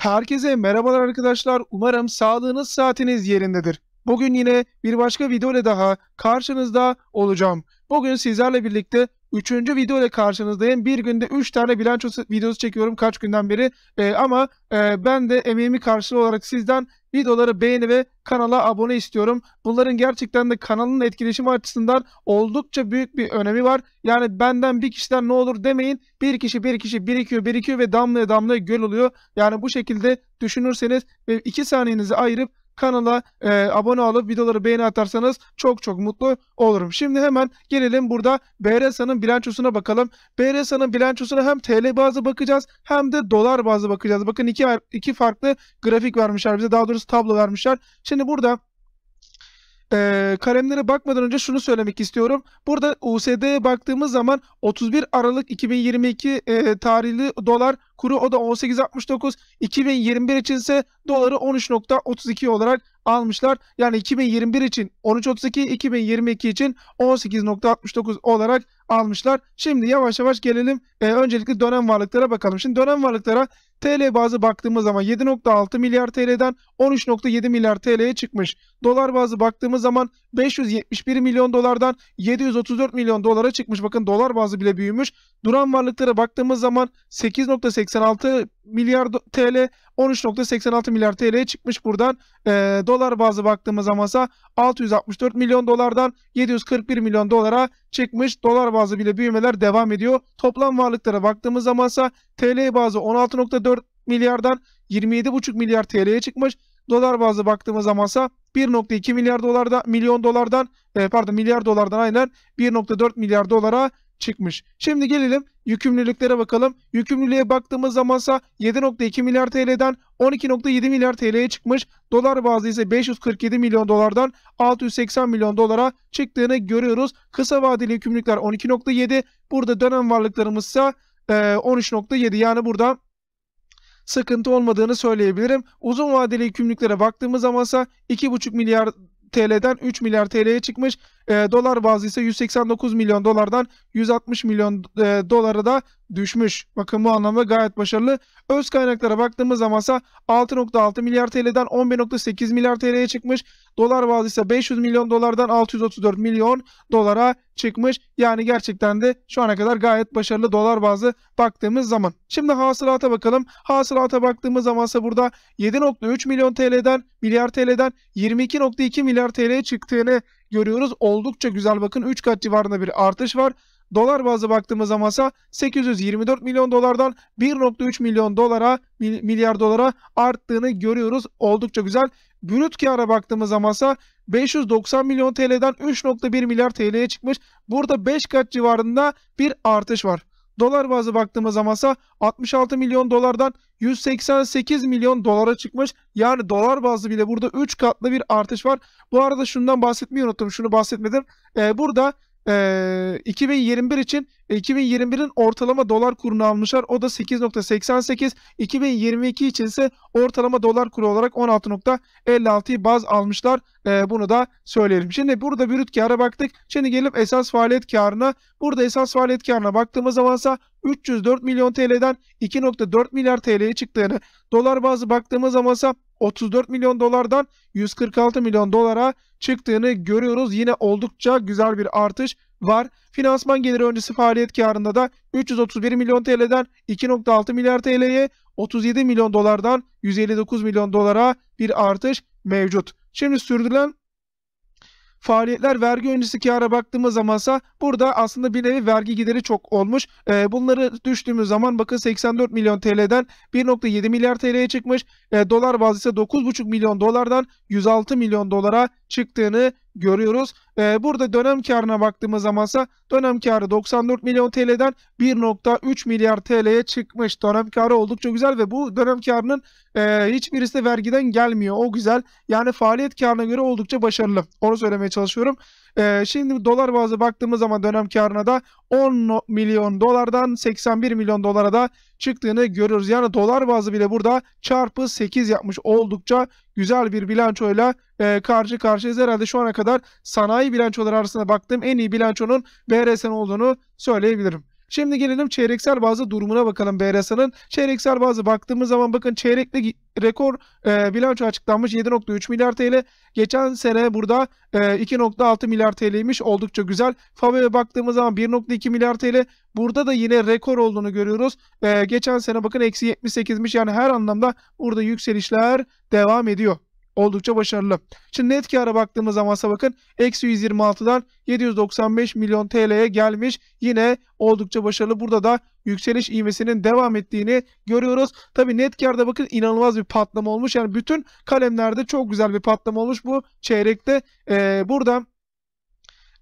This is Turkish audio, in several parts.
Herkese merhabalar arkadaşlar. Umarım sağlığınız saatiniz yerindedir. Bugün yine bir başka video ile daha karşınızda olacağım. Bugün sizlerle birlikte 3. video ile karşınızdayım. Bir günde 3 tane bilanço videosu çekiyorum kaç günden beri. ee, ama e, ben de emeğimi karşılığı olarak sizden videoları beğeni ve kanala abone istiyorum. Bunların gerçekten de kanalın etkileşim açısından oldukça büyük bir önemi var. Yani benden bir kişiden ne olur demeyin. Bir kişi bir kişi birikiyor birikiyor ve damlaya damlaya göl oluyor. Yani bu şekilde düşünürseniz ve 2 saniyenizi ayırıp Kanala e, abone olup videoları beğeni atarsanız çok çok mutlu olurum. Şimdi hemen gelelim burada BRSA'nın bilançosuna bakalım. BRSA'nın bilançosuna hem TL bazlı bakacağız hem de dolar bazlı bakacağız. Bakın iki, iki farklı grafik vermişler bize daha doğrusu tablo vermişler. Şimdi burada e, kalemlere bakmadan önce şunu söylemek istiyorum. Burada USD'ye baktığımız zaman 31 Aralık 2022 e, tarihli dolar kuru o da 18.69. 2021 içinse doları 13.32 olarak almışlar. Yani 2021 için 13.32, 2022 için 18.69 olarak almışlar. Şimdi yavaş yavaş gelelim. E, öncelikle dönem varlıklara bakalım. Şimdi dönem varlıklara TL bazı baktığımız zaman 7.6 milyar TL'den 13.7 milyar TL'ye çıkmış. Dolar bazı baktığımız zaman 571 milyon dolardan 734 milyon dolara çıkmış. Bakın dolar bazı bile büyümüş. Duran varlıklara baktığımız zaman 8.86 milyar TL 13.86 milyar TL'ye çıkmış buradan. E, dolar bazı baktığımız zaman ise 664 milyon dolardan 741 milyon dolara çıkmış. Dolar bazı bile büyümeler devam ediyor. Toplam varlıklara baktığımız zaman ise TL bazı 16.4 milyardan 27,5 milyar TL'ye çıkmış. Dolar bazlı baktığımız ise 1.2 milyar dolarda milyon dolardan e, pardon milyar dolardan aynen 1.4 milyar dolara çıkmış. Şimdi gelelim yükümlülüklere bakalım. Yükümlülüğe baktığımız zaman ise 7.2 milyar TL'den 12.7 milyar TL'ye çıkmış. Dolar bazlı ise 547 milyon dolardan 680 milyon dolara çıktığını görüyoruz. Kısa vadeli yükümlülükler 12.7. Burada dönem varlıklarımız ise 13.7 e, yani burada sıkıntı olmadığını söyleyebilirim. Uzun vadeli yükümlülüklere baktığımız zaman ise 2,5 milyar TL'den 3 milyar TL'ye çıkmış e, dolar bazı ise 189 milyon dolardan 160 milyon e, dolara da düşmüş. Bakın bu anlamda gayet başarılı. Öz kaynaklara baktığımız zaman ise 6.6 milyar TL'den 11.8 milyar TL'ye çıkmış. Dolar bazı ise 500 milyon dolardan 634 milyon dolara çıkmış. Yani gerçekten de şu ana kadar gayet başarılı dolar bazı baktığımız zaman. Şimdi hasılata bakalım. Hasılata baktığımız zaman ise burada 7.3 milyon TL'den milyar TL'den 22.2 milyar TL'ye çıktığını görüyoruz. Oldukça güzel bakın 3 kat civarında bir artış var. Dolar bazı baktığımız zaman ise 824 milyon dolardan 1.3 milyon dolara milyar dolara arttığını görüyoruz. Oldukça güzel. Brüt kâra baktığımız zaman ise 590 milyon TL'den 3.1 milyar TL'ye çıkmış. Burada 5 kat civarında bir artış var dolar bazı baktığımız zamansa 66 milyon dolardan 188 milyon dolara çıkmış. Yani dolar bazı bile burada 3 katlı bir artış var. Bu arada şundan bahsetmeyi unuttum. Şunu bahsetmedim. Ee, burada ee, e, 2021 için 2021'in ortalama dolar kurunu almışlar. O da 8.88. 2022 için ise ortalama dolar kuru olarak 16.56'yı baz almışlar. E, bunu da söyleyelim. Şimdi burada brüt kâra baktık. Şimdi gelip esas faaliyet kârına. Burada esas faaliyet kârına baktığımız zamansa 304 milyon TL'den 2.4 milyar TL'ye çıktığını, dolar bazı baktığımız zamansa 34 milyon dolardan 146 milyon dolara çıktığını görüyoruz. Yine oldukça güzel bir artış var. Finansman geliri öncesi faaliyet karında da 331 milyon TL'den 2.6 milyar TL'ye 37 milyon dolardan 159 milyon dolara bir artış mevcut. Şimdi sürdürülen Faaliyetler vergi öncesi kâra baktığımız zaman ise burada aslında bir nevi vergi gideri çok olmuş. E, bunları düştüğümüz zaman bakın 84 milyon TL'den 1.7 milyar TL'ye çıkmış. E, dolar bazı ise 9.5 milyon dolardan 106 milyon dolara çıktığını görüyoruz. Ee, burada dönem karına baktığımız zaman ise dönem karı 94 milyon TL'den 1.3 milyar TL'ye çıkmış. Dönem karı oldukça güzel ve bu dönem karının e, hiçbirisi de vergiden gelmiyor. O güzel. Yani faaliyet karına göre oldukça başarılı. Onu söylemeye çalışıyorum. Ee, şimdi dolar bazı baktığımız zaman dönem karına da 10 milyon dolardan 81 milyon dolara da çıktığını görüyoruz. Yani dolar bazı bile burada çarpı 8 yapmış oldukça güzel bir bilançoyla e, karşı karşıyayız. Herhalde şu ana kadar sanayi bilançoları arasında baktığım en iyi bilançonun BRS'nin olduğunu söyleyebilirim. Şimdi gelelim çeyreksel bazı durumuna bakalım BRSA'nın. Çeyreksel bazı baktığımız zaman bakın çeyrekli rekor e, bilanço açıklanmış 7.3 milyar TL. Geçen sene burada e, 2.6 milyar TL'ymiş oldukça güzel. FAVE'ye baktığımız zaman 1.2 milyar TL. Burada da yine rekor olduğunu görüyoruz. E, geçen sene bakın eksi 78'miş yani her anlamda burada yükselişler devam ediyor oldukça başarılı. Şimdi net kara baktığımız zamansa bakın eksi 126'dan 795 milyon TL'ye gelmiş. Yine oldukça başarılı. Burada da yükseliş ivmesinin devam ettiğini görüyoruz. Tabii net karda bakın inanılmaz bir patlama olmuş. Yani bütün kalemlerde çok güzel bir patlama olmuş bu çeyrekte. Ee, buradan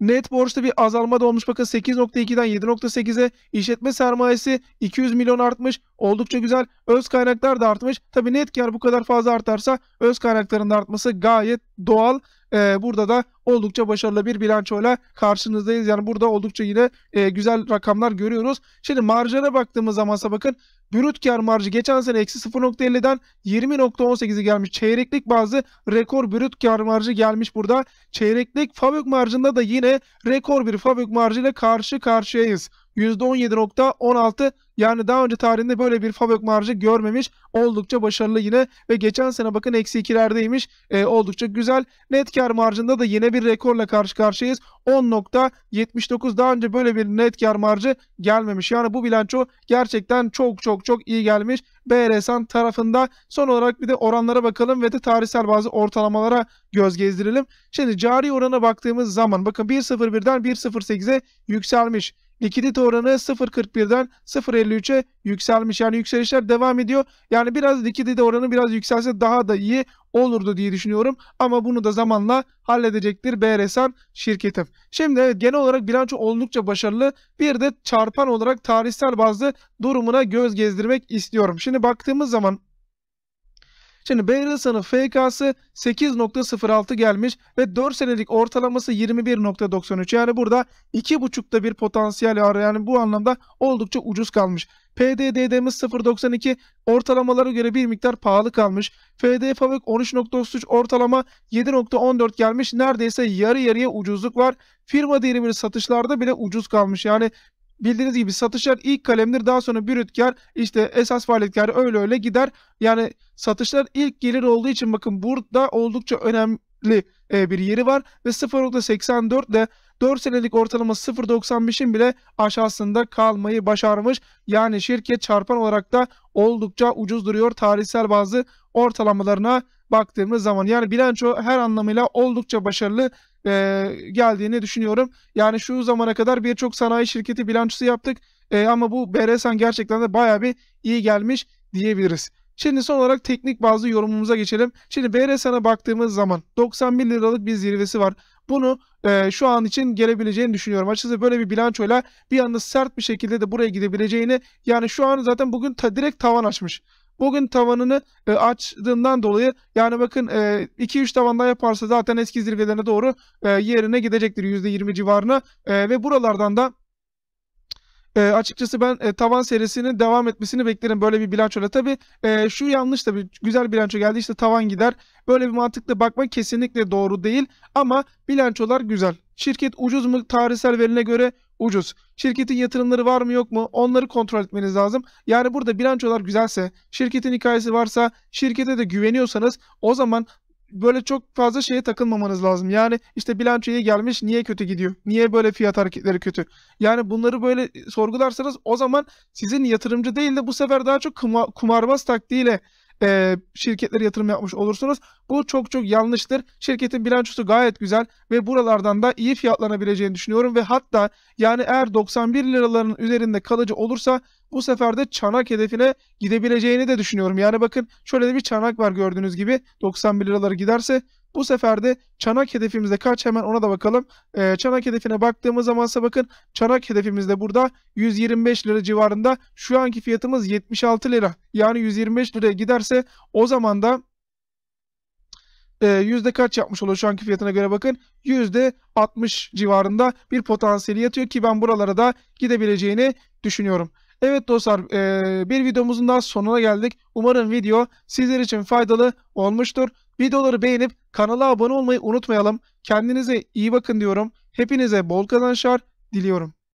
Net borçta bir azalma da olmuş. Bakın 8.2'den 7.8'e işletme sermayesi 200 milyon artmış. Oldukça güzel. Öz kaynaklar da artmış. Tabii net kar bu kadar fazla artarsa öz kaynakların da artması gayet doğal. Ee, burada da oldukça başarılı bir bilançoyla karşınızdayız. Yani burada oldukça yine e, güzel rakamlar görüyoruz. Şimdi marjlara baktığımız zamansa bakın Brüt kar marjı geçen sene eksi 0.50'den 20.18'e gelmiş. Çeyreklik bazı rekor brüt kar marjı gelmiş burada. Çeyreklik fabrik marjında da yine rekor bir fabrik marjıyla karşı karşıyayız. %17.16 yani daha önce tarihinde böyle bir fabrik marjı görmemiş. Oldukça başarılı yine ve geçen sene bakın eksi 2'lerdeymiş. E, oldukça güzel. Net kar marjında da yine bir rekorla karşı karşıyayız. 10.79 daha önce böyle bir net kar marjı gelmemiş. Yani bu bilanço gerçekten çok çok çok iyi gelmiş. BRSAN tarafında son olarak bir de oranlara bakalım ve de tarihsel bazı ortalamalara göz gezdirelim. Şimdi cari orana baktığımız zaman bakın 1.01'den 1.08'e yükselmiş likidite oranı 0.41'den 0.53'e yükselmiş. Yani yükselişler devam ediyor. Yani biraz likidite oranı biraz yükselse daha da iyi olurdu diye düşünüyorum. Ama bunu da zamanla halledecektir BRSAN şirketi. Şimdi evet, genel olarak bilanço oldukça başarılı. Bir de çarpan olarak tarihsel bazı durumuna göz gezdirmek istiyorum. Şimdi baktığımız zaman Şimdi Barrelson'ın FK'sı 8.06 gelmiş ve 4 senelik ortalaması 21.93. Yani burada 2.5'ta bir potansiyel var. Yani bu anlamda oldukça ucuz kalmış. PDDD'miz 0.92 ortalamalara göre bir miktar pahalı kalmış. FD Favök 13.33 ortalama 7.14 gelmiş. Neredeyse yarı yarıya ucuzluk var. Firma değeri bir satışlarda bile ucuz kalmış. Yani bildiğiniz gibi satışlar ilk kalemdir. Daha sonra brüt işte esas faaliyet öyle öyle gider. Yani satışlar ilk gelir olduğu için bakın burada oldukça önemli e, bir yeri var ve 0.84 de 4 senelik ortalama 0.95'in bile aşağısında kalmayı başarmış. Yani şirket çarpan olarak da oldukça ucuz duruyor tarihsel bazı ortalamalarına baktığımız zaman. Yani bilanço her anlamıyla oldukça başarılı e, geldiğini düşünüyorum. Yani şu zamana kadar birçok sanayi şirketi bilançosu yaptık e, ama bu BRSN gerçekten de baya bir iyi gelmiş diyebiliriz. Şimdi son olarak teknik bazı yorumumuza geçelim. Şimdi BRSN'e baktığımız zaman 91 liralık bir zirvesi var. Bunu e, şu an için gelebileceğini düşünüyorum. Açıkçası böyle bir bilançoyla bir anda sert bir şekilde de buraya gidebileceğini yani şu an zaten bugün ta, direkt tavan açmış. Bugün tavanını e, açtığından dolayı yani bakın 2-3 e, yaparsa zaten eski zirvelerine doğru e, yerine gidecektir %20 civarına e, ve buralardan da e, açıkçası ben e, tavan serisinin devam etmesini beklerim böyle bir bilançoyla. Tabi e, şu yanlış tabi güzel bilanço geldi işte tavan gider. Böyle bir mantıkla bakmak kesinlikle doğru değil ama bilançolar güzel. Şirket ucuz mu tarihsel verine göre ucuz. Şirketin yatırımları var mı yok mu onları kontrol etmeniz lazım. Yani burada bilançolar güzelse, şirketin hikayesi varsa, şirkete de güveniyorsanız o zaman böyle çok fazla şeye takılmamanız lazım. Yani işte bilançoya gelmiş niye kötü gidiyor? Niye böyle fiyat hareketleri kötü? Yani bunları böyle sorgularsanız o zaman sizin yatırımcı değil de bu sefer daha çok kumarbaz taktiğiyle e, şirketlere yatırım yapmış olursunuz. Bu çok çok yanlıştır. Şirketin bilançosu gayet güzel ve buralardan da iyi fiyatlanabileceğini düşünüyorum ve hatta yani eğer 91 liraların üzerinde kalıcı olursa bu sefer de çanak hedefine gidebileceğini de düşünüyorum. Yani bakın şöyle de bir çanak var gördüğünüz gibi 91 liraları giderse bu sefer de çanak hedefimizde kaç hemen ona da bakalım. E, çanak hedefine baktığımız zamansa bakın çanak hedefimizde burada 125 lira civarında şu anki fiyatımız 76 lira. Yani 125 liraya giderse o zaman da e, yüzde kaç yapmış oluyor şu anki fiyatına göre bakın yüzde 60 civarında bir potansiyeli yatıyor ki ben buralara da gidebileceğini düşünüyorum. Evet dostlar e, bir videomuzun daha sonuna geldik. Umarım video sizler için faydalı olmuştur. Videoları beğenip Kanala abone olmayı unutmayalım. Kendinize iyi bakın diyorum. Hepinize bol kazançlar diliyorum.